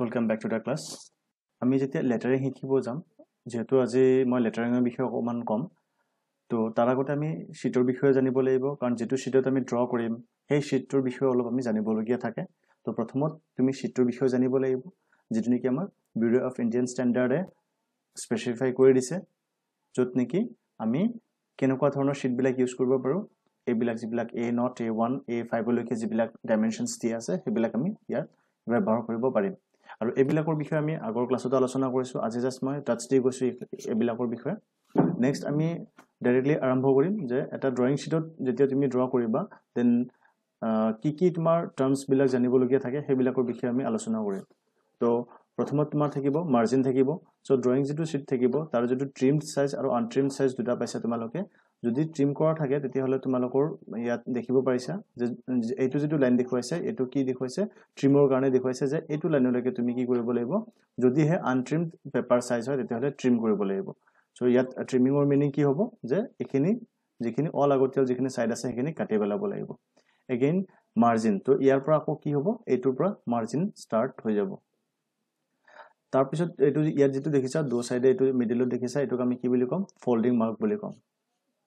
Welcome back to the class আমি যেতিয়া লেটাৰিং শিকিব যাম যিহেতু আজি মই লেটাৰিঙৰ বিষয়ে অকণমান ক'ম তো তাৰ আগতে আমি শ্বীটৰ বিষয়ে জানিব লাগিব কাৰণ যিটো শ্বীটত আমি ড্ৰ কৰিম সেই শ্বীটটোৰ বিষয়ে অলপ আমি জানিবলগীয়া থাকে তো প্ৰথমত তুমি শ্বীটটোৰ বিষয়ে জানিব লাগিব যিটো নেকি আমাৰ ব্যুৰ' অফ ইণ্ডিয়ান ষ্টেণ্ডাৰ্ডে স্পেচিফাই কৰি দিছে য'ত নেকি আমি কেনেকুৱা ধৰণৰ শ্বীটবিলাক ইউজ কৰিব পাৰোঁ এইবিলাক যিবিলাক এ নট এ ওৱান এ ফাইভলৈকে যিবিলাক ডাইমেনশ্যনছ দিয়া আছে সেইবিলাক আমি ইয়াত ব্যৱহাৰ কৰিব পাৰিম আৰু এইবিলাকৰ বিষয়ে আমি আগৰ ক্লাছত আলোচনা কৰিছোঁ আজি জাষ্ট মই টাচ দি গৈছোঁ এইবিলাকৰ বিষয়ে নেক্সট আমি ডাইৰেক্টলি আৰম্ভ কৰিম যে এটা ড্ৰয়িং শ্বিটত যেতিয়া তুমি ড্ৰ কৰিবা দেন কি কি তোমাৰ টাৰ্মছবিলাক জানিবলগীয়া থাকে সেইবিলাকৰ বিষয়ে আমি আলোচনা কৰিম ত' প্ৰথমত তোমাৰ থাকিব মাৰ্জিন থাকিব চ' ড্ৰয়িং যিটো শ্বীট থাকিব তাৰ যিটো ট্ৰিম চাইজ আৰু আনট্ৰিম চাইজ দুটা পাইছা তোমালোকে যদি ট্ৰিম কৰা থাকে তেতিয়াহ'লে তোমালোকৰ ইয়াত দেখিব পাৰিছা যে এইটো যিটো লাইন দেখুৱাইছে এইটো কি দেখুৱাইছে ট্ৰিমৰ কাৰণে দেখুৱাইছে যে এইটো লাইনলৈকে তুমি কি কৰিব লাগিব যদিহে আনট্ৰিম পেপাৰ চাইজ হয় তেতিয়াহ'লে ট্ৰিম কৰিব লাগিব চ' ইয়াত ট্ৰিমিঙৰ মিনিং কি হ'ব যে এইখিনি যিখিনি অল আগতীয়াল যিখিনি চাইড আছে সেইখিনি কাটি পেলাব লাগিব এগেইন মাৰ্জিন ত' ইয়াৰ পৰা আকৌ কি হ'ব এইটোৰ পৰা মাৰ্জিন ষ্টাৰ্ট হৈ যাব তাৰপিছত এইটো ইয়াত যিটো দেখিছা দু চাইডে এইটো মিডিলত দেখিছা এইটোক আমি কি বুলি ক'ম ফল্ডিং মাৰ্ক বুলি ক'ম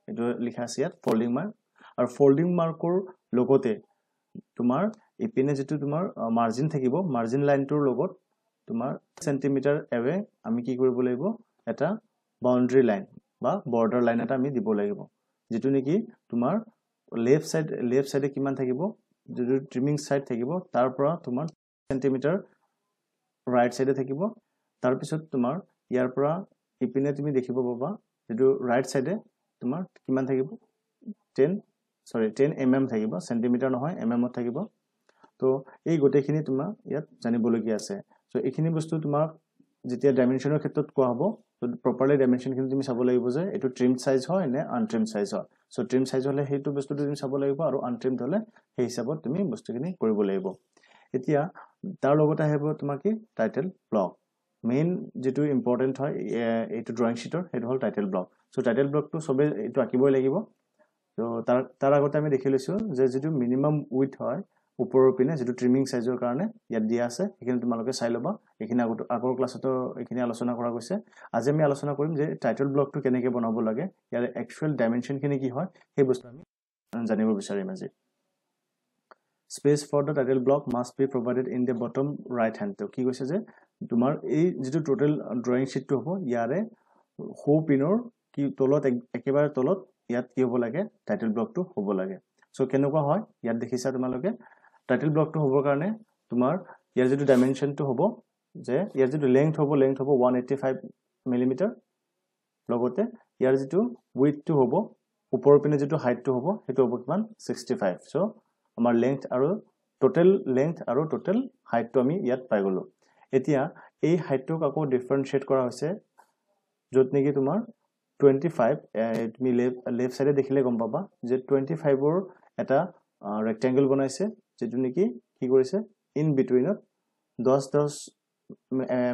এইটো লিখা আছে ইয়াত ফল্ডিং মাৰ্ক আৰু ফল্ডিং মাৰ্কৰ লগতে তোমাৰ ইপিনে যিটো তোমাৰ মাৰ্জিন থাকিব মাৰ্জিন লাইনটোৰ লগত তোমাৰ চেণ্টিমিটাৰ এৱে আমি কি কৰিব লাগিব এটা বাউণ্ডেৰী লাইন বা বৰ্ডাৰ লাইন এটা আমি দিব লাগিব যিটো নেকি তোমাৰ লেফ্ট ছাইড লেফ্ট ছাইডে কিমান থাকিব যিটো ট্ৰিমিং ছাইড থাকিব তাৰ পৰা তোমাৰ চেণ্টিমিটাৰ ৰাইট ছাইডে থাকিব তাৰপিছত তোমাৰ ইয়াৰ পৰা ইপিনে তুমি দেখিব পাবা যিটো ৰাইট ছাইডে তোমাৰ কিমান থাকিব ten sorry ten M M থাকিব চেণ্টিমিটাৰ নহয় এম এমত থাকিব তো এই গোটেইখিনি তোমাৰ ইয়াত জানিবলগীয়া আছে চ' এইখিনি বস্তু তোমাক যেতিয়া ডাইমেনশ্যনৰ ক্ষেত্ৰত কোৱা হব তো প্ৰপাৰলি ডাইমেনশ্যনখিনি তুমি চাব লাগিব যে এইটো ট্ৰিম চাইজ হয় নে আনট্ৰিম চাইজ হয় চ' ট্ৰিম চাইজ হলে সেইটো বস্তুটো তুমি চাব লাগবে আৰ আনট্ৰিম হলে সেই হিচাপত তুমি বস্তুখিনি কৰিব লাগিব এতিয়া তাৰ লগতে আহিব তোমাক কি টাইটেল ব্লক মেইন যিটো ইম্পৰ্টেণ্ট হয় এইটো ড্ৰয়িং শ্বিটৰ সেইটো হল টাইটেল ব্লক চ' টাইটেল ব্লকটো চবেই এইটো আঁকিবই লাগিব ত' তাৰ তাৰ আগতে আমি দেখি লৈছোঁ যে যিটো মিনিমাম উইথ হয় ওপৰৰ পিনে যিটো ট্ৰিমিং চাইজৰ কাৰণে ইয়াত দিয়া আছে সেইখিনি তোমালোকে চাই ল'বা এইখিনি আগত আগৰ ক্লাছতো এইখিনি আলোচনা কৰা গৈছে আজি আমি আলোচনা কৰিম যে টাইটেল ব্লকটো কেনেকৈ বনাব লাগে ইয়াৰ একচুৱেল ডাইমেনশ্যনখিনি কি হয় সেই বস্তু আমি জানিব বিচাৰিম আজি space for the title block must be provided in the bottom right হেণ্ডটো কি কৈছে যে তোমাৰ এই যিটো টোটেল ড্ৰয়িং শ্বিটটো হ'ব ইয়াৰে সৌ পিনৰ কি তলত একেবাৰে তলত ইয়াত কি হ'ব লাগে টাইটেল ব্লকটো হ'ব লাগে চ' কেনেকুৱা হয় ইয়াত দেখিছা তোমালোকে টাইটেল ব্লকটো হ'বৰ কাৰণে তোমাৰ ইয়াৰ যিটো ডাইমেনশ্যনটো হ'ব যে ইয়াৰ যিটো লেংথ হ'ব লেংথ হ'ব ওৱান এইটি ফাইভ মিলিমিটাৰ লগতে ইয়াৰ যিটো উইথটো হ'ব ওপৰৰ পিনে যিটো হাইটটো হ'ব সেইটো হ'ব কিমান ছিক্সটি ফাইভ চ' আমাৰ লেংথ আৰু টোটেল লেংথ আৰু টোটেল হাইটটো আমি ইয়াত পাই গ'লোঁ এতিয়া এই হাইটটোক আকৌ ডিফাৰেঞ্চিয়েট কৰা হৈছে য'ত নেকি তোমাৰ টুৱেণ্টি তুমি লেফ্ট লেফ্ট চাইডে দেখিলে গম পাবা যে টুৱেণ্টি ফাইভৰ এটা ৰেক্টেংগল বনাইছে যিটো নেকি কি কৰিছে ইন বিটুইনত দহ দহ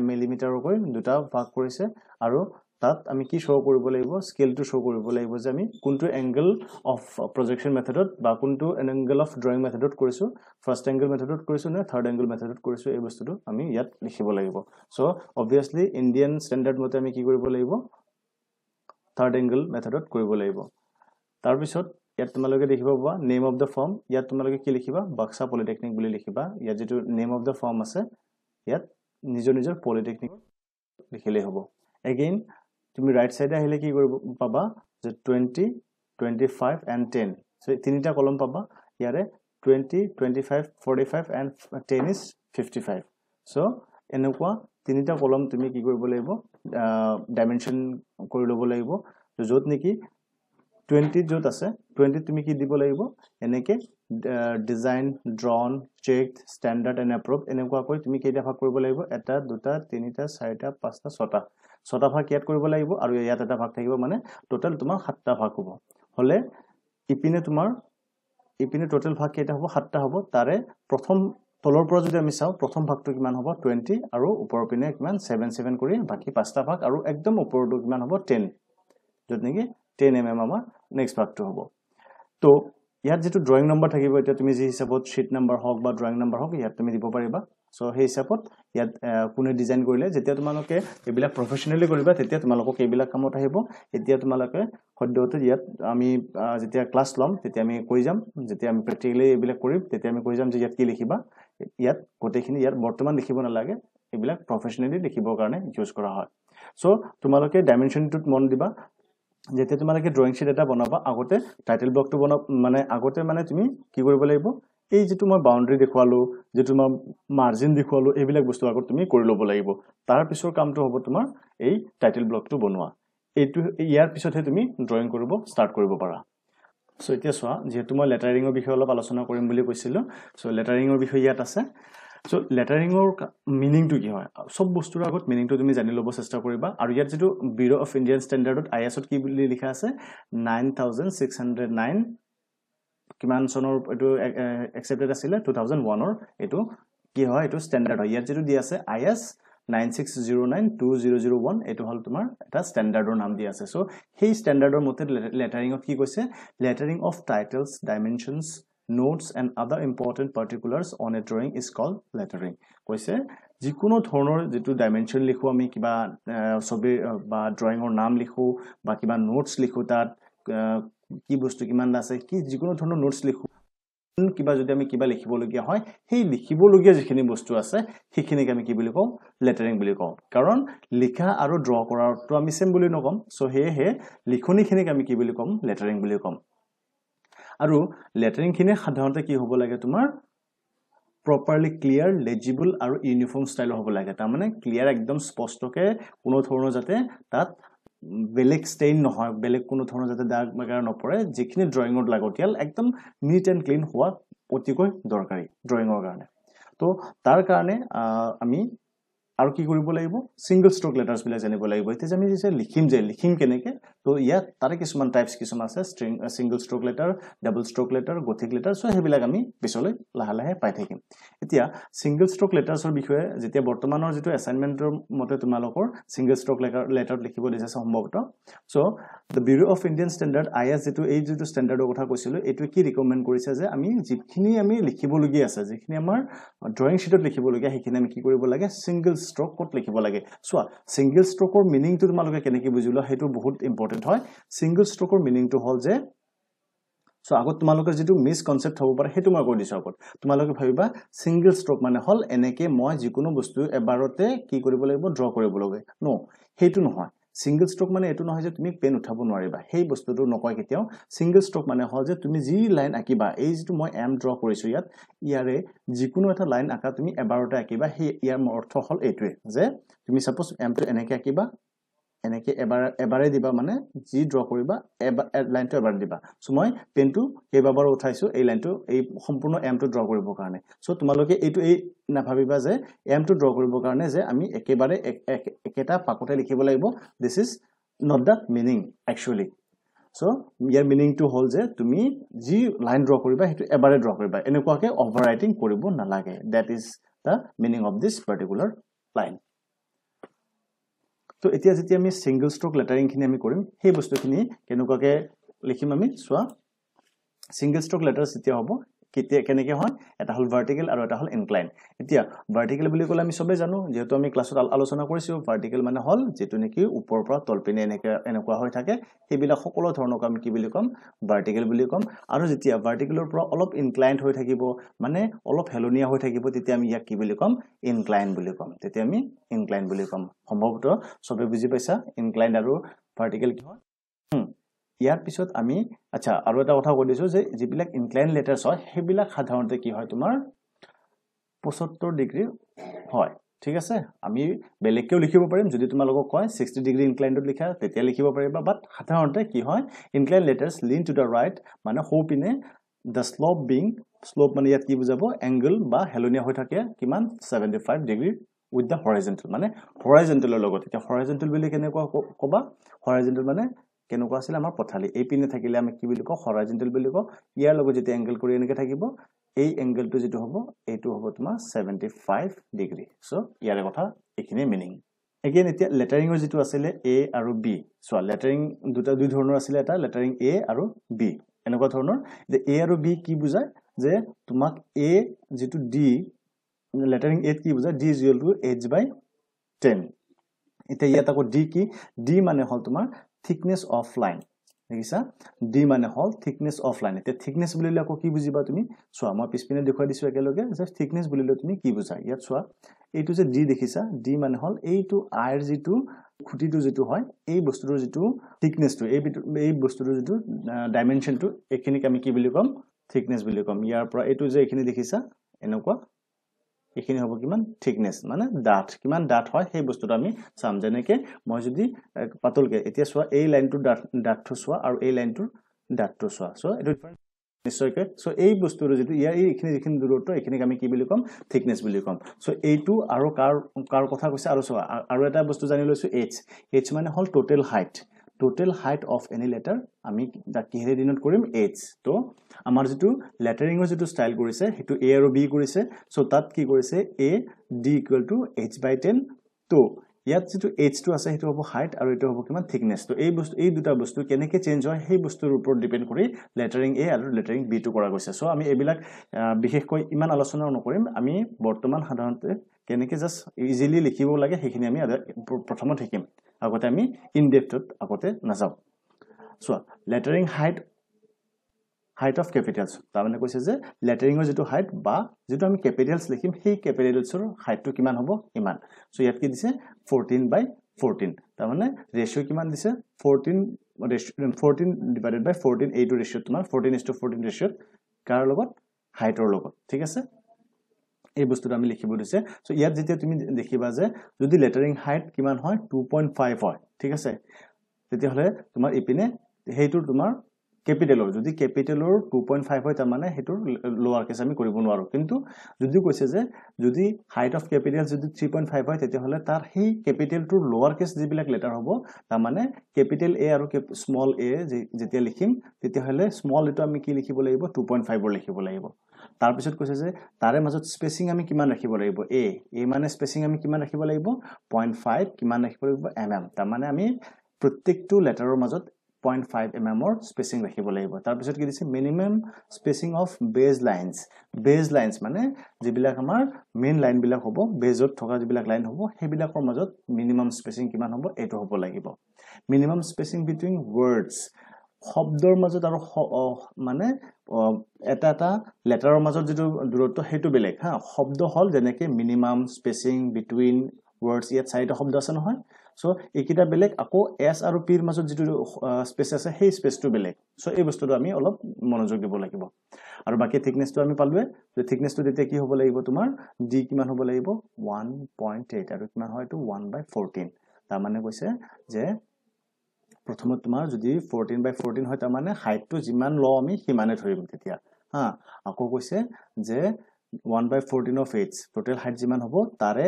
মিলিমিটাৰকৈ দুটা ভাগ কৰিছে আৰু তাত আমি কি শ্ব' কৰিব লাগিব স্কেলটো শ্ব' কৰিব লাগিব যে আমি কোনটো এংগল অফ প্ৰজেকচন মেথডত বা কোনটো এংগল অফ ড্ৰয়িং মেথডত কৰিছোঁ ফাৰ্ষ্ট এংগল মেথডত কৰিছোঁ নে থাৰ্ড এংগল মেথডত কৰিছোঁ এই বস্তুটো আমি ইয়াত লিখিব লাগিব চ' অভিয়াছলি ইণ্ডিয়ান ষ্টেণ্ডাৰ্ড মতে আমি কি কৰিব লাগিব থাৰ্ড এংগল মেথডত কৰিব লাগিব তাৰপিছত ইয়াত তোমালোকে দেখিব পাবা নেম অফ দ্য ফৰ্ম ইয়াত তোমালোকে কি লিখিবা বাক্সা পলিটেকনিক বুলি লিখিবা ইয়াত যিটো নেম অফ দ্য ফৰ্ম আছে ইয়াত নিজৰ নিজৰ পলিটেকনিক লিখিলেই হ'ব এগেইন তুমি ৰাইট চাইডে আহিলে কি কৰিব পাবা যে twenty twenty five and ten so' তিনিটা কলম পাবা ইয়াৰে twenty twenty five forty five and ten is fifty five so' এনেকুৱা তিনিটা কলম তুমি কি কৰিব লাগিব ডাইমেনশ্যন কৰি ল'ব লাগিব য'ত নেকি টুৱেণ্টিত য'ত আছে টুৱেণ্টিত তুমি কি দিব লাগিব এনেকৈ design drawn check standard and approve এনেকুৱাকৈ তুমি কেইটা ভাগ কৰিব লাগিব এটা দুটা তিনিটা চাৰিটা পাঁচটা ছটা ছটা ভাগ ইয়াত কৰিব লাগিব আৰু ইয়াত এটা ভাগ থাকিব মানে টোটেল তোমাৰ সাতটা ভাগ হ'ব হ'লে ইপিনে তোমাৰ ইপিনে টোটেল ভাগ কেইটা হ'ব সাতটা হ'ব তাৰে প্ৰথম তলৰ পৰা যদি আমি চাওঁ প্ৰথম ভাগটো কিমান হ'ব টুৱেণ্টি আৰু ওপৰৰ পিনে কিমান ছেভেন ছেভেন কৰি বাকী পাঁচটা ভাগ আৰু একদম ওপৰতো কিমান হ'ব টেন য'ত নেকি টেন এম এম আমাৰ নেক্সট ভাগটো হ'ব তো ইয়াত যিটো ড্ৰয়িং নম্বৰ থাকিব এতিয়া তুমি যি হিচাপত শ্বিট নাম্বাৰ হওক বা ড্ৰয়িং নাম্বাৰ হওক ইয়াত তুমি দিব পাৰিবা চ' সেই হিচাপত ইয়াত কোনে ডিজাইন কৰিলে যেতিয়া তোমালোকে এইবিলাক প্ৰফেচনেলি কৰিবা তেতিয়া তোমালোকক এইবিলাক কামত আহিব এতিয়া তোমালোকে সদ্যহতে ইয়াত আমি যেতিয়া ক্লাছ ল'ম তেতিয়া আমি কৈ যাম যেতিয়া আমি প্ৰেক্টিকেলি এইবিলাক কৰিম তেতিয়া আমি কৈ যাম যে ইয়াত কি লিখিবা ইয়াত গোটেইখিনি ইয়াত বৰ্তমান দেখিব নালাগে এইবিলাক প্ৰফেচনেলি দেখিবৰ কাৰণে ইউজ কৰা হয় চ' তোমালোকে ডাইমেনশ্যনটোত মন দিবা যেতিয়া তোমালোকে ড্ৰয়িং শ্বিট এটা বনাবা আগতে টাইটেল ব্লকটো বনাব মানে আগতে মানে তুমি কি কৰিব লাগিব এই যিটো মই বাউণ্ডেৰী দেখুৱালোঁ যিটো মই মাৰ্জিন দেখুৱালোঁ এইবিলাক বস্তু আগত তুমি কৰি ল'ব লাগিব তাৰ পিছৰ কামটো হ'ব তোমাৰ এই টাইটেল ব্লকটো বনোৱা এইটো ইয়াৰ পিছতহে তুমি ড্ৰয়িং কৰিব ষ্টাৰ্ট কৰিব পাৰা চ' এতিয়া চোৱা যিহেতু মই লেটাৰিঙৰ বিষয়ে অলপ আলোচনা কৰিম বুলি কৈছিলোঁ চ' লেটাৰিঙৰ বিষয়ে ইয়াত আছে চ' লেটাৰিঙৰ মিনিংটো কি হয় চব বস্তুৰ আগত মিনিংটো তুমি জানি ল'ব চেষ্টা কৰিবা আৰু ইয়াত যিটো ব্যুৰ' অফ ইণ্ডিয়ান ষ্টেণ্ডাৰ্ডত আই এছত কি বুলি লিখা আছে nine thousand six hundred nine কিমান চনৰ এইটো একচেপ্টেড আছিলে টু থাউজেণ্ড ওৱানৰ এইটো কি হয় এইটো ষ্টেণ্ডাৰ্ড হয় ইয়াত যিটো দি আছে I S nine six zero' nine two zero' zero' one এইটো হ'ল তোমাৰ এটা ষ্টেণ্ডাৰ্ডৰ নাম দিয়া আছে চ' সেই ষ্টেণ্ডাৰ্ডৰ মতে লেটাৰিঙত কি কৈছে lettering of titles dimensions notes and other important particulars on a drawing is call lettering কৈছে যিকোনো ধৰণৰ যিটো ডাইমেনশ্যন লিখোঁ আমি কিবা ছবি বা ড্ৰয়িঙৰ নাম লিখোঁ বা কিবা নোটছ লিখোঁ তাত কি বস্তু কিমান আছে কি যিকোনো ধৰণৰ নোটছ লিখোঁ কিবা যদি আমি কিবা লিখিবলগীয়া হয় সেই লিখিবলগীয়া যিখিনি বস্তু আছে সেইখিনিক আমি কি বুলি কওঁ লেটাৰিং বুলি কওঁ কাৰণ লিখা আৰু ড্ৰ কৰাটো আমি চেম বুলি নকম চ' সেয়েহে লিখনিখিনিক আমি কি বুলি কম লেটাৰিং বুলি কম আৰু লেটাৰিংখিনি সাধাৰণতে কি হ'ব লাগে তোমাৰ প্ৰপাৰলি ক্লিয়াৰ লেজিবল আৰু ইউনিফৰ্ম ষ্টাইলৰ হ'ব লাগে তাৰমানে ক্লিয়াৰ একদম স্পষ্টকৈ কোনো ধৰণৰ যাতে তাত বেলেগ ষ্টেইন নহয় বেলেগ কোনো ধৰণৰ যাতে দাগ বেগাৰ নপৰে যিখিনি ড্ৰয়িঙত লাগতিয়াল একদম নীট এণ্ড ক্লিন হোৱা অতিকৈ দৰকাৰী ড্ৰয়িঙৰ কাৰণে তো তাৰ কাৰণে আমি আৰু কি কৰিব লাগিব ছিংগল ষ্ট্ৰক লেটাৰ্ছ বিলাক জানিব লাগিব এতিয়া যে আমি যেতিয়া লিখিম যে লিখিম কেনেকে তো ইয়াত তাৰে কিছুমান টাইপছ কিছুমান আছে string single stroke letter double stroke letter gothic letter so' সেইবিলাক আমি পিছলৈ লাহে পাই থাকিম এতিয়া ছিংগল ষ্ট্ৰক লেটাৰ্ছৰ বিষয়ে যেতিয়া বৰ্তমানৰ যিটো এছাইনমেণ্টৰ মতে তোমালোকৰ ছিংগল ষ্ট্ৰক লেটাৰ লেটাৰত লিখিব দিছে সম্ভৱত so' the bureau' of Indian standard I S যিটো এই যিটো ষ্টেণ্ডাৰ্ডৰ কথা কৈছিলোঁ এইটোৱে কি ৰিকমেণ্ড কৰিছে যে আমি যিখিনি আমি লিখিবলগীয়া আছে যিখিনি আমাৰ ড্ৰয়িং শ্বীটত লিখিবলগীয়া সেইখিনি আমি কি কৰিব লাগে ছিংগল ষ্ট্ৰক ক'ত লিখিব লাগে চোৱা ছিংগল ষ্ট্ৰকৰ মিনিংটো তোমালোকে কেনেকৈ বুজি লোৱা সেইটো বহুত ইম্পৰ্টেণ্ট হয় ছিংগল ষ্ট্ৰকৰ মিনিংটো হ'ল যে চ' আগত তোমালোকে যিটো মিছকনচেপ্ট হ'ব পাৰে সেইটো মই কৈ দিছোঁ আগত তোমালোকে ভাবিবা ছিংগল ষ্ট্ৰক মানে হ'ল এনেকৈ মই যিকোনো বস্তু এবাৰতে কি কৰিব লাগিব ড্ৰ কৰিব লাগে ন সেইটো নহয় ছিংগল ষ্ট্ৰক মানে এইটো নহয় যে তুমি পেন উঠাব নোৱাৰিবা সেই বস্তুটো নকয় কেতিয়াও ছিংগল ষ্ট্ৰক মানে হ'ল যে তুমি যি লাইন আঁকিবা এই যিটো মই এম ড্ৰ কৰিছোঁ ইয়াত ইয়াৰে যিকোনো এটা লাইন আঁকা তুমি এবাৰতে আঁকিবা সেই ইয়াৰ অৰ্থ হ'ল এইটোৱে যে তুমি ছাপ'জ এমটো এনেকৈ আঁকিবা এনেকে এবাৰ এবাৰে দিবা মানে যি ড্ৰ কৰিবা এবাৰ লাইনটো এবাৰ দিবা চ' মই পেনটো কেইবাবাৰো উঠাইছো এই লাইনটো এই সম্পূৰ্ণ এমটো ড্ৰ কৰিবৰ কাৰণে চ' তোমালোকে এইটো এই নাভাবিবা যে এমটো ড্ৰ কৰিবৰ কাৰণে যে আমি একেবাৰে একেটা পাকতে লিখিব লাগিব this is not the meaning actually so' ইয়াৰ মিনিংটো হ'ল যে তুমি যি লাইন ড্ৰ কৰিবা সেইটো এবাৰে ড্ৰ কৰিবা এনেকুৱাকৈ অভাৰ ৰাইটিং কৰিব নালাগে that is the meaning of this particular line তো এতিয়া যেতিয়া আমি ছিংগল ষ্ট্ৰক লেটাৰিংখিনি আমি কৰিম সেই বস্তুখিনি কেনেকুৱাকৈ লিখিম আমি চোৱা ছিংগল ষ্ট্ৰক লেটাৰ্ছ যেতিয়া হ'ব কেতিয়া কেনেকৈ হয় এটা হ'ল ভাৰ্টিকেল আৰু এটা হ'ল ইনক্লাইন এতিয়া ভাৰ্টিকেল বুলি ক'লে আমি চবেই জানো যিহেতু আমি ক্লাছত আলোচনা কৰিছোঁ ভাৰ্টিকেল মানে হ'ল যিটো নেকি ওপৰৰ পৰা তলপিনে এনেকৈ এনেকুৱা হৈ থাকে সেইবিলাক সকলো ধৰণক আমি কি বুলি ক'ম ভাৰ্টিকেল বুলি ক'ম আৰু যেতিয়া ভাৰ্টিকেলৰ পৰা অলপ ইনক্লাইণ্ড হৈ থাকিব মানে অলপ হেলনীয়া হৈ থাকিব তেতিয়া আমি ইয়াক কি বুলি ক'ম ইনক্লাইন বুলি ক'ম তেতিয়া আমি ইনক্লাইন বুলি ক'ম সম্ভৱতঃ চবেই বুজি পাইছা ইনক্লাইণ্ড আৰু ভাৰ্টিকেল কি হয় ইয়াৰ পিছত আমি আচ্ছা আৰু এটা কথা কৈ দিছোঁ যে যিবিলাক ইনক্লাইন লেটাৰ্ছ হয় সেইবিলাক সাধাৰণতে কি হয় তোমাৰ পঁচত্তৰ ডিগ্ৰী হয় ঠিক আছে আমি বেলেগকৈও লিখিব পাৰিম যদি তোমালোকক কয় ছিক্সটি ডিগ্ৰী ইনক্লাইনটোত লিখা তেতিয়া লিখিব পাৰিবা বাট সাধাৰণতে কি হয় incline letters lean to the right মানে সৌপিনে দ্য শ্লপ বিং শ্লপ মানে ইয়াত কি বুজাব এংগল বা হেলনীয়া হৈ থাকে কিমান seventy five degree with the horizontal মানে হৰাইজেণ্টেলৰ লগত এতিয়া হৰাইজেণ্টেল বুলি কেনেকুৱা ক'বা হৰাইজেণ্টেল মানে কেনেকুৱা আছিলে আমাৰ পথালি এইপিনে থাকিলে আমি কি বুলি কওঁ হৰাইজেণ্টেল বুলি কওঁ ইয়াৰ লগত যেতিয়া এংগেল কৰি এনেকৈ থাকিব এই এংগেলটো যিটো হ'ব এইটো হ'ব তোমাৰ ছেভেণ্টি ফাইভ ডিগ্ৰী চ' ইয়াৰে কথা এইখিনিয়ে মিনিং এগেইন এতিয়া লেটাৰিঙৰ যিটো আছিলে এ আৰু বি চোৱা লেটাৰিং দুটা দুই ধৰণৰ আছিলে এটা লেটাৰিং এ আৰু বি এনেকুৱা ধৰণৰ যে এ আৰু বি কি বুজায় যে তোমাক এ যিটো ডি লেটাৰিং এত কি বুজায় D to H by ten এতিয়া ইয়াত আকৌ ডি কি ডি মানে হ'ল তোমাৰ thickness of line. দেখিছা ডি মানে হল থিকনেছ অফ লাইন এতিয়া থিকনেছ বুলিলে আকৌ কি বুজিবা তুমি চোৱা মই পিছপিনে দেখুৱাই দিছোঁ একেলগে জাষ্ট থিকনেছ বুলিলে তুমি কি বুজা ইয়াত চোৱা এইটো যে ডি দেখিছা ডি মানে হল এইটো আইৰ যিটো খুঁটিটো যিটো হয় এই বস্তুটোৰ যিটো থিকনেছটো এই এই বস্তুটোৰ যিটো ডাইমেনশ্যনটো এইখিনিক আমি কি বুলি ক'ম থিকনেছ বুলি ক'ম ইয়াৰ পৰা এইটো যে এইখিনি দেখিছা এনেকুৱা এইখিনি হ'ব কিমান থিকনেছ মানে ডাঠ কিমান ডাঠ হয় সেই বস্তুটো আমি চাম যেনেকৈ মই যদি পাতলকৈ এতিয়া চোৱা এই লাইনটোৰ ডাঠ ডাঠটো চোৱা আৰু এই লাইনটোৰ ডাঠটো চোৱা চ' এইটো নিশ্চয়কৈ চ' এই বস্তুটো যিটো ইয়াৰ এইখিনি যিখিনি দূৰত্ব এইখিনিক আমি কি বুলি ক'ম থিকনেছ বুলি ক'ম চ' এইটো আৰু কাৰ কাৰ কথা কৈছে আৰু চোৱা আৰু এটা বস্তু জানি লৈছোঁ এইচ এইচ মানে হ'ল total height total height of any letter আমি কিহেৰে দিনত কৰিম এইচ তো আমাৰ যিটো লেটাৰিঙৰ যিটো ষ্টাইল কৰিছে সেইটো এ আৰু বি কৰিছে চ' তাত কি কৰিছে a D equal to H by ten তো ইয়াত যিটো এইচটো আছে সেইটো হ'ব হাইট আৰু এইটো হ'ব কিমান থিকনেছ তো এই বস্তু এই দুটা বস্তু কেনেকৈ চেঞ্জ হয় সেই বস্তুৰ ওপৰত ডিপেণ্ড কৰি লেটাৰিং এ আৰু লেটাৰিং বিটো কৰা গৈছে চ' আমি এইবিলাক বিশেষকৈ ইমান আলোচনাও নকৰিম আমি বৰ্তমান সাধাৰণতে কেনেকৈ জাষ্ট ইজিলি লিখিব লাগে সেইখিনি আমি প্ৰথমত শিকিম আগতে আমি ইনডেপটোত আগতে নাযাওঁ চোৱা lettering height height of capitals তাৰমানে কৈছে যে লেটাৰিঙৰ যিটো হাইট বা যিটো আমি কেপিটেলছ লিখিম সেই কেপিটেলছৰ হাইটটো কিমান হ'ব সিমান চ' ইয়াত কি দিছে ফৰ্টিন বাই ফৰটিন তাৰমানে ৰেচিঅ' কিমান দিছে fourteen ratio' fourteen divided by fourteen এইটো ৰেচিঅ'ত তোমাৰ ফৰ্টিন ইজ টু ফৰ্টিন ৰেচিঅ'ত কাৰ লগত হাইটৰ লগত ঠিক আছে এই বস্তুটো আমি লিখিব দিছে চ' ইয়াত যেতিয়া তুমি দেখিবা যে যদি লেটাৰিং হাইট কিমান হয় টু পইণ্ট ফাইভ হয় ঠিক আছে তেতিয়াহ'লে তোমাৰ ইপিনে সেইটো তোমাৰ কেপিটেলৰ যদি কেপিটেলৰ টু পইণ্ট ফাইভ হয় তাৰমানে সেইটোৰ লোৱাৰ কেছ আমি কৰিব নোৱাৰোঁ কিন্তু যদি কৈছে যে যদি হাইট অফ কেপিটেল যদি থ্ৰী পইণ্ট ফাইভ হয় তেতিয়াহ'লে তাৰ সেই কেপিটেলটোৰ লোৱাৰ কেছ যিবিলাক লেটাৰ হ'ব তাৰমানে কেপিটেল এ আৰু কেপ স্মল এ যেতিয়া লিখিম তেতিয়াহ'লে স্মল এটো আমি কি লিখিব লাগিব টু পইণ্ট ফাইভৰ লিখিব লাগিব তাৰপিছত কৈছে যে তাৰে মাজত স্পেচিং আমি কিমান ৰাখিব লাগিব এ এ মানে স্পেচিং আমি কিমান ৰাখিব লাগিব পইণ্ট ফাইভ কিমান ৰাখিব লাগিব এম mm, এম তাৰমানে আমি প্ৰত্যেকটো লেটাৰৰ মাজত পইণ্ট ফাইভ এম এমৰ স্পেচিং ৰাখিব লাগিব তাৰপিছত কি দিছে minimum spacing of base lines base lines মানে যিবিলাক আমাৰ মেইন লাইনবিলাক হ'ব বেজত থকা যিবিলাক লাইন হ'ব সেইবিলাকৰ মাজত মিনিমাম স্পেচিং কিমান হ'ব এইটো হ'ব লাগিব মিনিমাম স্পেচিং বিটুইন ৱৰ্ডছ শব্দৰ মাজত আৰু মানে এটা এটা লেটাৰৰ মাজত যিটো দূৰত্ব সেইটো বেলেগ হা শব্দ হ'ল যেনেকৈ মিনিমাম স্পেচিং বিটুইন ৱৰ্ডছ ইয়াত চাৰিটা শব্দ আছে নহয় চ' এইকেইটা বেলেগ আকৌ এছ আৰু পিৰ মাজত যিটো স্পেচ আছে সেই স্পেচটো বেলেগ চ' এই বস্তুটো আমি অলপ মনোযোগ দিব লাগিব আৰু বাকী থিকনেছটো আমি পালোৱে থিকনেছটো তেতিয়া কি হ'ব লাগিব তোমাৰ ডি কিমান হ'ব লাগিব ওৱান পইণ্ট এইট আৰু কিমান হয় এইটো ওৱান বাই ফৰটিন তাৰমানে কৈছে যে প্ৰথমত তোমাৰ যদি ফৰটিন বাই ফৰটিন হয় তাৰমানে হাইটটো যিমান লওঁ আমি সিমানে ধৰিম তেতিয়া হা আকৌ কৈছে যে one by fourteen of eights total height যিমান হ'ব তাৰে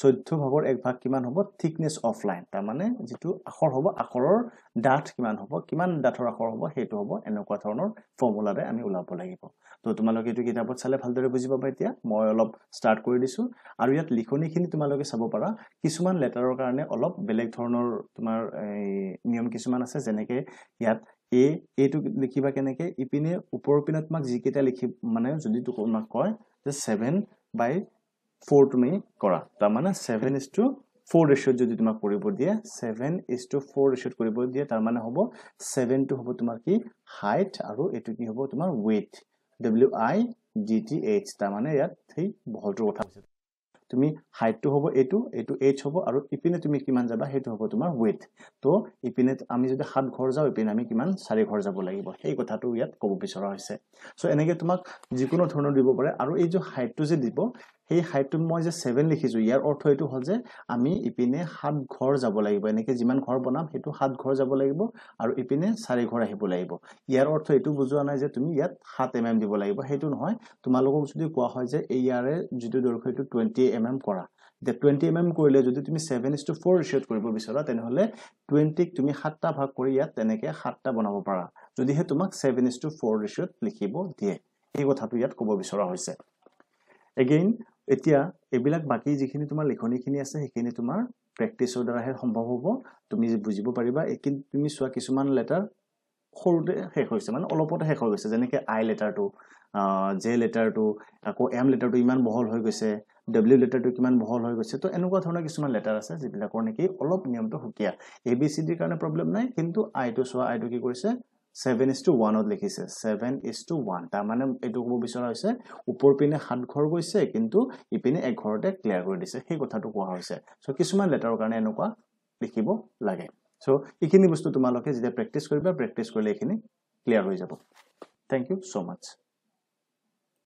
চৈধ্য ভাগৰ এক ভাগ কিমান হ'ব থিকনেছ অফ লাইন তাৰমানে যিটো আখৰ হ'ব আখৰৰ ডাঠ কিমান হ'ব কিমান ডাঠৰ আখৰ হ'ব সেইটো হ'ব এনেকুৱা ধৰণৰ ফৰ্মুলাৰে আমি ওলাব লাগিব তো তোমালোকে এইটো কিতাপত চালে ভালদৰে বুজি পাবা এতিয়া মই অলপ ষ্টাৰ্ট কৰি দিছোঁ আৰু ইয়াত লিখনিখিনি তোমালোকে চাব পাৰা কিছুমান লেটাৰৰ কাৰণে অলপ বেলেগ ধৰণৰ তোমাৰ এই নিয়ম কিছুমান আছে যেনেকৈ ইয়াত এ এইটো লিখিবা কেনেকৈ ইপিনে ওপৰৰ পিনে তোমাক যিকেইটা লিখি মানে যদি তোমাক কয় যে ছেভেন বাই 4 তুমি কৰা তাৰ মানে 7 is to 4 ratio যদি তোমাক 7 is to 4 ratio কৰিব দিয়ে তাৰ হ'ব 7 টো হ'ব তোমাৰ কি হাইট আৰু এটো কি weight w i g t h তাৰ মানে ইয়াত সেই বহলটোৰ কথা হৈছে তুমি হাইট টো হ'ব এটো এটো h হ'ব আৰু ইপিনে তুমি কিমান যাবা হেইটো হ'ব তোমাৰ weight তো ইপিনে আমি যদি হাত ঘৰ যাও ইপিনে আমি কিমান সাৰি ঘৰ যাব লাগিব সেই কথাটো ইয়াত ক'ব বিচৰা হৈছে সো এনেকে তোমাক যিকোনো ধৰণৰ দিব পাৰে আৰু এই যে হাইট টো যে দিব সেই হাইটটোত মই যে ছেভেন লিখিছোঁ ইয়াৰ অৰ্থ এইটো হ'ল যে আমি ইপিনে সাত ঘৰ যাব লাগিব এনেকৈ যিমান ঘৰ বনাম সেইটো সাত ঘৰ যাব লাগিব আৰু ইপিনে চাৰি ঘৰ আহিব লাগিব ইয়াৰ অৰ্থ এইটো বুজোৱা নাই যে তুমি ইয়াত সাত এম এম দিব লাগিব সেইটো নহয় তোমালোকক যদি কোৱা হয় যে এই ইয়াৰে যিটো দৈৰ্ঘ্য এইটো টুৱেণ্টি এম এম কৰা এতিয়া টুৱেণ্টি এম এম কৰিলে যদি তুমি ছেভেন ইজ টু ফ'ৰ ৰিচিয়ট কৰিব বিচৰা তেনেহ'লে টুৱেণ্টিক তুমি সাতটা ভাগ কৰি ইয়াত তেনেকৈ সাতটা বনাব পাৰা যদিহে তোমাক ছেভেন ইজ টু ফ'ৰ ৰেচিঅত লিখিব দিয়ে সেই কথাটো ইয়াত ক'ব বিচৰা হৈছে এগেইন এতিয়া এইবিলাক বাকী যিখিনি তোমাৰ লিখনিখিনি আছে সেইখিনি তোমাৰ প্ৰেক্টিচৰ দ্বাৰাহে সম্ভৱ হ'ব তুমি বুজিব পাৰিবা কিন্তু তুমি চোৱা কিছুমান লেটাৰ সৰুতে শেষ হৈছে মানে অলপতে শেষ হৈ গৈছে যেনেকৈ আই লেটাৰটো জে লেটাৰটো আকৌ এম লেটাৰটো ইমান বহল হৈ গৈছে ডব্লিউ লেটাৰটো কিমান বহল হৈ গৈছে তো এনেকুৱা ধৰণৰ কিছুমান লেটাৰ আছে যিবিলাকৰ নেকি অলপ নিয়মটো সুকীয়া এ বি চি ডিৰ কাৰণে প্ৰব্লেম নাই কিন্তু আইটো চোৱা আইটো কি কৰিছে ছেভেন ইজ টু ওৱানত লিখিছে ছেভেন ইজ টু ওৱান তাৰমানে এইটো ক'ব বিচৰা হৈছে ওপৰ পিনে সাত ঘৰ গৈছে কিন্তু ইপিনে এঘৰতে ক্লিয়াৰ কৰি দিছে সেই কথাটো কোৱা হৈছে চ' কিছুমান লেটাৰৰ কাৰণে এনেকুৱা লিখিব লাগে চ' এইখিনি বস্তু তোমালোকে যেতিয়া প্ৰেক্টিছ কৰিবা প্ৰেক্টিছ কৰিলে এইখিনি ক্লিয়াৰ হৈ যাব থেংক ইউ ছ' মাছ